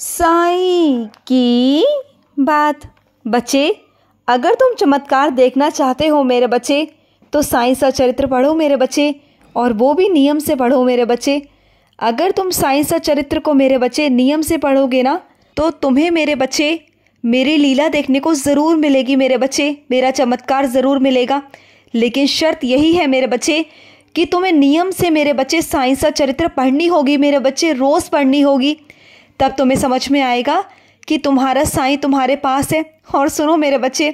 साई की बात बच्चे अगर तुम चमत्कार देखना चाहते हो मेरे बच्चे तो साई सा चरित्र पढ़ो मेरे बच्चे और वो भी नियम से पढ़ो मेरे बच्चे अगर तुम साई सा चरित्र को मेरे बच्चे नियम से पढ़ोगे ना तो तुम्हें मेरे बच्चे मेरी लीला देखने को ज़रूर मिलेगी मेरे बच्चे मेरा चमत्कार ज़रूर मिलेगा लेकिन शर्त यही है मेरे बच्चे कि तुम्हें नियम से मेरे बच्चे साइंस और चरित्र पढ़नी होगी मेरे बच्चे रोज़ पढ़नी होगी तब तुम्हें समझ में आएगा कि तुम्हारा साईं तुम्हारे पास है और सुनो मेरे बच्चे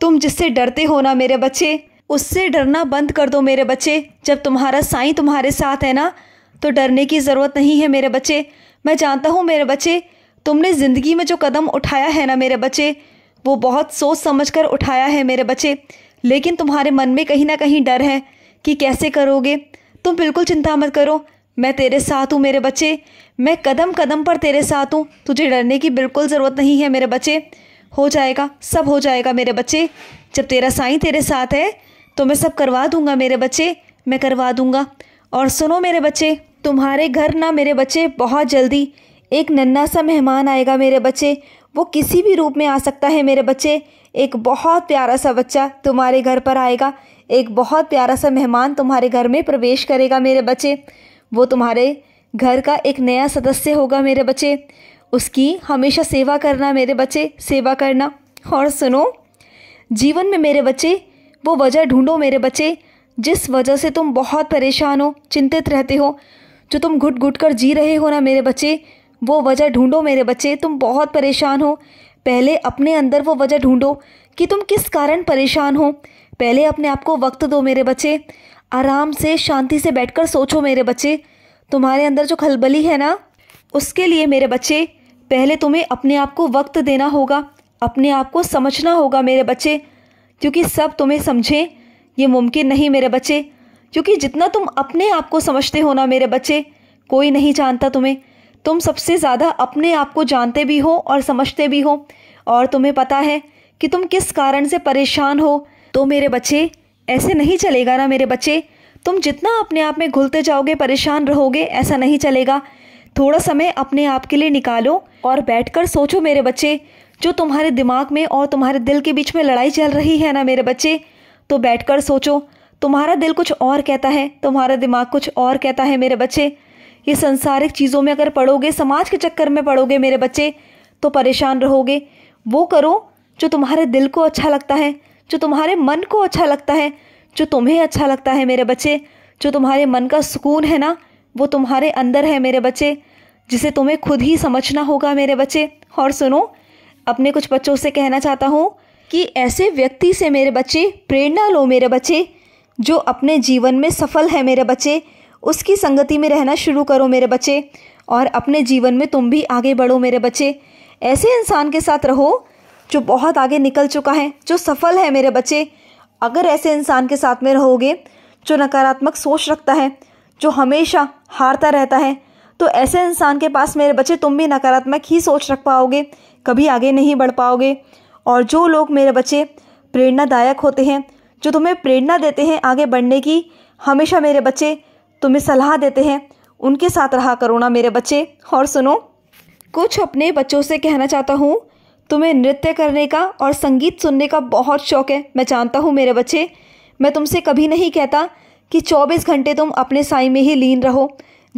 तुम जिससे डरते हो ना मेरे बच्चे उससे डरना बंद कर दो मेरे बच्चे जब तुम्हारा साईं तुम्हारे साथ है ना तो डरने की ज़रूरत नहीं है मेरे बच्चे मैं जानता हूँ मेरे बच्चे तुमने ज़िंदगी में जो कदम उठाया है ना मेरे बच्चे वो बहुत सोच समझ कर उठाया है मेरे बच्चे लेकिन तुम्हारे मन में कहीं ना कहीं डर है कि कैसे करोगे तुम बिल्कुल चिंता मत करो मैं तेरे साथ हूँ मेरे बच्चे मैं कदम कदम पर तेरे साथ हूँ तुझे डरने की बिल्कुल ज़रूरत नहीं है मेरे बच्चे हो जाएगा सब हो जाएगा मेरे बच्चे जब तेरा साईं तेरे साथ है तो मैं सब करवा दूंगा मेरे बच्चे मैं करवा दूँगा और सुनो मेरे बच्चे तुम्हारे घर ना मेरे बच्चे बहुत जल्दी एक नन्ना सा मेहमान आएगा मेरे बच्चे वो किसी भी रूप में आ सकता है मेरे बच्चे एक बहुत प्यारा सा बच्चा तुम्हारे घर पर आएगा एक बहुत प्यारा सा मेहमान तुम्हारे घर में प्रवेश करेगा मेरे बच्चे वो तुम्हारे घर का एक नया सदस्य होगा मेरे बच्चे उसकी हमेशा सेवा करना मेरे बच्चे सेवा करना और सुनो जीवन में मेरे बच्चे वो वजह ढूंढो मेरे बच्चे जिस वजह से तुम बहुत परेशान हो चिंतित रहते हो जो तुम घुट घुट कर जी रहे हो ना मेरे बच्चे वो वजह ढूंढो मेरे बच्चे तुम बहुत परेशान हो पहले अपने अंदर वो वजह ढूंढो कि तुम किस कारण परेशान हो पहले अपने आप को वक्त दो मेरे बच्चे आराम से शांति से बैठकर सोचो मेरे बच्चे तुम्हारे अंदर जो खलबली है ना उसके लिए मेरे बच्चे पहले तुम्हें अपने आप को वक्त देना होगा अपने आप को समझना होगा मेरे बच्चे क्योंकि सब तुम्हें समझें ये मुमकिन नहीं मेरे बच्चे क्योंकि जितना तुम अपने आप को समझते हो ना मेरे बच्चे कोई नहीं जानता तुम्हें तुम सबसे ज़्यादा अपने आप को जानते भी हो और समझते भी हो और तुम्हें पता है कि तुम किस कारण से परेशान हो तो मेरे बच्चे ऐसे नहीं चलेगा ना मेरे बच्चे तुम जितना अपने आप में घुलते जाओगे परेशान रहोगे ऐसा नहीं चलेगा थोड़ा समय अपने आप के लिए निकालो और बैठकर सोचो मेरे बच्चे जो तुम्हारे दिमाग में और तुम्हारे दिल के बीच में लड़ाई चल रही है ना मेरे बच्चे तो बैठकर सोचो तुम्हारा दिल कुछ और कहता है तुम्हारा दिमाग कुछ और कहता है मेरे बच्चे ये संसारिक चीज़ों में अगर पढ़ोगे समाज के चक्कर में पढ़ोगे मेरे बच्चे तो परेशान रहोगे वो करो जो तुम्हारे दिल को अच्छा लगता है जो तुम्हारे मन को अच्छा लगता है जो तुम्हें अच्छा लगता है मेरे बच्चे जो तुम्हारे मन का सुकून है ना वो तुम्हारे अंदर है मेरे बच्चे जिसे तुम्हें खुद ही समझना होगा मेरे बच्चे और सुनो अपने कुछ बच्चों से कहना चाहता हूँ कि ऐसे व्यक्ति से मेरे बच्चे प्रेरणा लो मेरे बच्चे जो अपने जीवन में सफल है मेरे बच्चे उसकी संगति में रहना शुरू करो मेरे बच्चे और अपने जीवन में तुम भी आगे बढ़ो मेरे बच्चे ऐसे इंसान के साथ रहो जो बहुत आगे निकल चुका है जो सफल है मेरे बच्चे अगर ऐसे इंसान के साथ में रहोगे जो नकारात्मक सोच रखता है जो हमेशा हारता रहता है तो ऐसे इंसान के पास मेरे बच्चे तुम भी नकारात्मक ही सोच रख पाओगे कभी आगे नहीं बढ़ पाओगे और जो लोग मेरे बच्चे प्रेरणादायक होते हैं जो तुम्हें प्रेरणा देते हैं आगे बढ़ने की हमेशा मेरे बच्चे तुम्हें सलाह देते हैं उनके साथ रहा करो ना मेरे बच्चे और सुनो कुछ अपने बच्चों से कहना चाहता हूँ तुम्हें नृत्य करने का और संगीत सुनने का बहुत शौक है मैं जानता हूँ मेरे बच्चे मैं तुमसे कभी नहीं कहता कि 24 घंटे तुम अपने साई में ही लीन रहो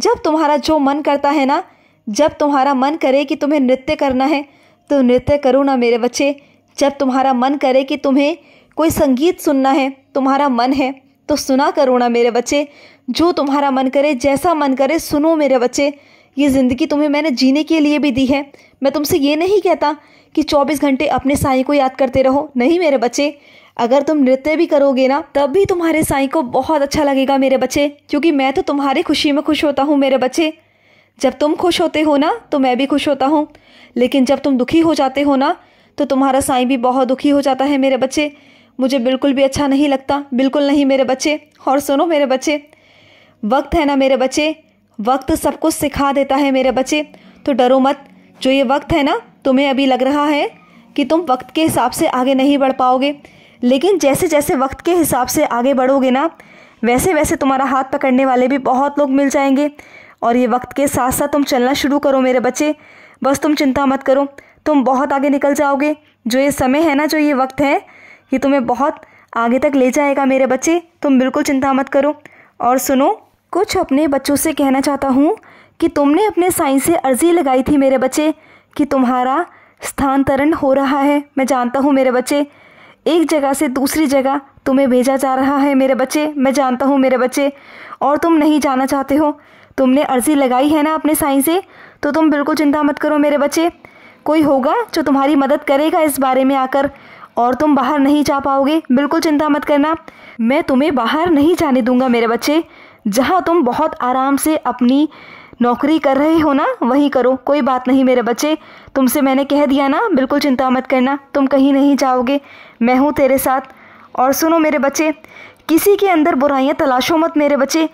जब तुम्हारा जो मन करता है ना जब तुम्हारा मन करे कि तुम्हें नृत्य करना है तो नृत्य करो ना मेरे बच्चे जब तुम्हारा मन करे कि तुम्हें कोई संगीत सुनना है तुम्हारा मन है तो सुना करो ना मेरे बच्चे जो तुम्हारा मन करे जैसा मन करे सुनो मेरे बच्चे ये ज़िंदगी तुम्हें मैंने जीने के लिए भी दी है मैं तुमसे ये नहीं कहता कि 24 घंटे अपने साई को याद करते रहो नहीं मेरे बच्चे अगर तुम नृत्य भी करोगे ना तब भी तुम्हारे साई को बहुत अच्छा लगेगा मेरे बच्चे क्योंकि मैं तो तुम्हारी खुशी में खुश होता हूँ मेरे बच्चे जब तुम खुश होते हो ना तो मैं भी खुश होता हूँ लेकिन जब तुम दुखी हो जाते हो ना तो तुम्हारा साई भी बहुत दुखी हो जाता है मेरे बच्चे मुझे बिल्कुल भी अच्छा नहीं लगता बिल्कुल नहीं मेरे बच्चे और सुनो मेरे बच्चे वक्त है ना मेरे बच्चे वक्त सब कुछ सिखा देता है मेरे बच्चे तो डरो मत जो ये वक्त है ना तुम्हें अभी लग रहा है कि तुम वक्त के हिसाब से आगे नहीं बढ़ पाओगे लेकिन जैसे जैसे वक्त के हिसाब से आगे बढ़ोगे ना वैसे वैसे तुम्हारा हाथ पकड़ने वाले भी बहुत लोग मिल जाएंगे और ये वक्त के साथ साथ तुम चलना शुरू करो मेरे बच्चे बस तुम चिंता मत करो तुम बहुत आगे निकल जाओगे जो ये समय है ना जो ये वक्त है ये तुम्हें बहुत आगे तक ले जाएगा मेरे बच्चे तुम बिल्कुल चिंता मत करो और सुनो कुछ अपने बच्चों से कहना चाहता हूँ कि तुमने अपने साइंस से अर्जी लगाई थी मेरे बच्चे कि तुम्हारा स्थानांतरण हो रहा है मैं जानता हूँ मेरे बच्चे एक जगह से दूसरी जगह तुम्हें भेजा जा रहा है मेरे बच्चे मैं जानता हूँ मेरे बच्चे और तुम नहीं जाना चाहते हो तुमने अर्जी लगाई है ना अपने साइंस से तो तुम बिल्कुल चिंता मत करो मेरे बच्चे कोई होगा जो तुम्हारी मदद करेगा इस बारे में आकर और तुम बाहर नहीं जा पाओगे बिल्कुल चिंता मत करना मैं तुम्हें बाहर नहीं जाने दूंगा मेरे बच्चे जहाँ तुम बहुत आराम से अपनी नौकरी कर रहे हो ना वही करो कोई बात नहीं मेरे बच्चे तुमसे मैंने कह दिया ना बिल्कुल चिंता मत करना तुम कहीं नहीं जाओगे मैं हूँ तेरे साथ और सुनो मेरे बच्चे किसी के अंदर बुराइयाँ तलाशो मत मेरे बच्चे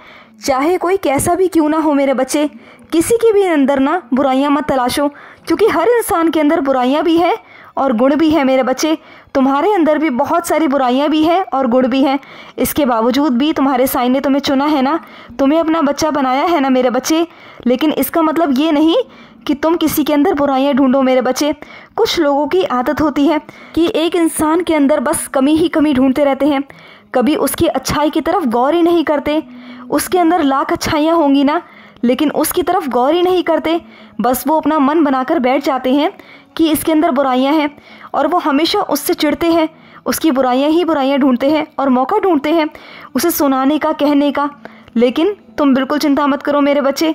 चाहे कोई कैसा भी क्यों ना हो मेरे बच्चे किसी के भी अंदर ना बुराइयाँ मत तलाशो क्योंकि हर इंसान के अंदर बुराइयाँ भी हैं और गुण भी हैं मेरे बच्चे तुम्हारे अंदर भी बहुत सारी बुराइयाँ भी हैं और गुड़ भी हैं इसके बावजूद भी तुम्हारे साई ने तुम्हें चुना है ना तुम्हें अपना बच्चा बनाया है ना मेरे बच्चे लेकिन इसका मतलब ये नहीं कि तुम किसी के अंदर बुराइयाँ ढूंढो मेरे बच्चे कुछ लोगों की आदत होती है कि एक इंसान के अंदर बस कमी ही कमी ढूंढते रहते हैं कभी उसकी अच्छाई की तरफ गौर ही नहीं करते उसके अंदर लाख अच्छाइयाँ होंगी ना लेकिन उसकी तरफ गौर ही नहीं करते बस वो अपना मन बनाकर बैठ जाते हैं कि इसके अंदर बुराइयां हैं और वो हमेशा उससे चिढ़ते हैं उसकी बुराइयां ही बुराइयां ढूंढते हैं और मौका ढूंढते हैं उसे सुनाने का कहने का लेकिन तुम बिल्कुल चिंता मत करो मेरे बच्चे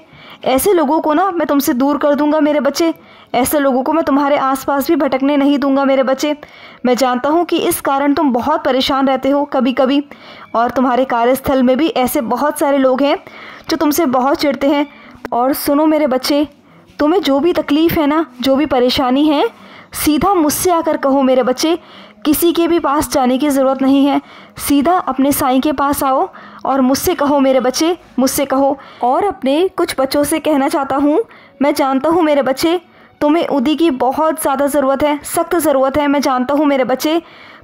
ऐसे लोगों को ना मैं तुमसे दूर कर दूंगा मेरे बच्चे ऐसे लोगों को मैं तुम्हारे आसपास भी भटकने नहीं दूंगा मेरे बच्चे मैं जानता हूँ कि इस कारण तुम बहुत परेशान रहते हो कभी कभी और तुम्हारे कार्यस्थल में भी ऐसे बहुत सारे लोग हैं जो तुमसे बहुत चिढ़ते हैं और सुनो मेरे बच्चे तुम्हें जो भी तकलीफ़ है ना जो भी परेशानी है सीधा मुझसे आकर कहो मेरे बच्चे किसी के भी पास जाने की ज़रूरत नहीं है सीधा अपने साईं के पास आओ और मुझसे कहो मेरे बच्चे मुझसे कहो और अपने कुछ बच्चों से कहना चाहता हूँ मैं जानता हूँ मेरे बच्चे तुम्हें उदी की बहुत ज़्यादा ज़रूरत है सख्त ज़रूरत है मैं जानता हूँ मेरे बच्चे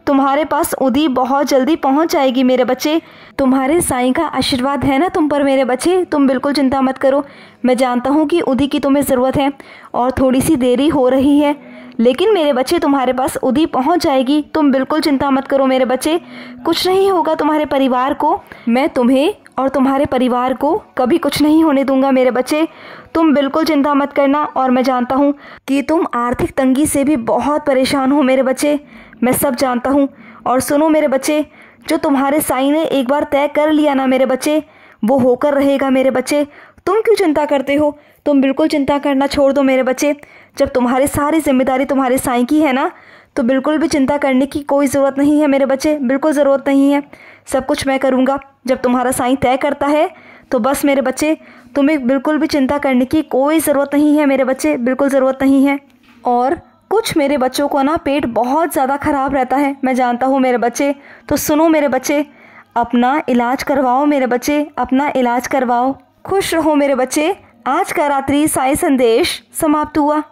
तुम्हारे पास उदी बहुत जल्दी पहुँच जाएगी मेरे बच्चे तुम्हारे साईं का आशीर्वाद है ना तुम पर मेरे बच्चे तुम बिल्कुल चिंता मत करो मैं जानता हूँ कि उदी की तुम्हें ज़रूरत है और थोड़ी सी देरी हो रही है लेकिन मेरे बच्चे तुम्हारे पास उदी पहुंच जाएगी तुम बिल्कुल चिंता मत करो मेरे बच्चे कुछ नहीं होगा तुम्हारे परिवार को मैं तुम्हें और तुम्हारे परिवार को कभी कुछ नहीं होने दूंगा मेरे बच्चे तुम बिल्कुल चिंता मत करना और मैं जानता हूँ कि तुम आर्थिक तंगी से भी बहुत परेशान हो मेरे बच्चे मैं सब जानता हूँ और सुनो मेरे बच्चे जो तुम्हारे साई ने एक बार तय कर लिया ना मेरे बच्चे वो होकर रहेगा मेरे बच्चे तुम क्यों चिंता करते हो तुम बिल्कुल चिंता करना छोड़ दो मेरे बच्चे जब तुम्हारी सारी जिम्मेदारी तुम्हारे साई की है ना तो बिल्कुल भी चिंता करने की कोई ज़रूरत नहीं है मेरे बच्चे बिल्कुल ज़रूरत नहीं है सब कुछ मैं करूँगा जब तुम्हारा साईं तय करता है तो बस मेरे बच्चे तुम्हें बिल्कुल भी चिंता करने की कोई ज़रूरत नहीं है मेरे बच्चे बिल्कुल ज़रूरत नहीं है और कुछ मेरे बच्चों को ना पेट बहुत ज़्यादा ख़राब रहता है मैं जानता हूँ मेरे बच्चे तो सुनो मेरे बच्चे अपना इलाज करवाओ मेरे बच्चे अपना इलाज करवाओ खुश रहो मेरे बच्चे आज का रात्रि साई संदेश समाप्त हुआ